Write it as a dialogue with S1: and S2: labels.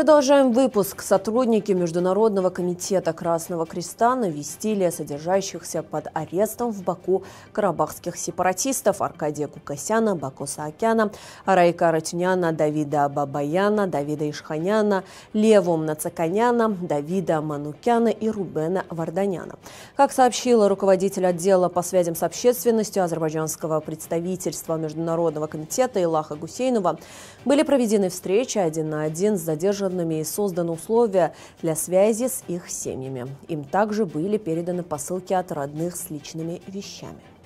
S1: Продолжаем выпуск. Сотрудники Международного комитета Красного Креста навестили содержащихся под арестом в Баку карабахских сепаратистов Аркадия Кукасяна, Баку Саакяна, Арайка Ратюняна, Давида Бабаяна, Давида Ишханяна, Леву Мнацаканяна, Давида Манукяна и Рубена Варданяна. Как сообщила руководитель отдела по связям с общественностью азербайджанского представительства Международного комитета Илаха Гусейнова, были проведены встречи один на один с задержанными Ивановнами и созданы условия для связи с их семьями. Им также были переданы посылки от родных с личными вещами.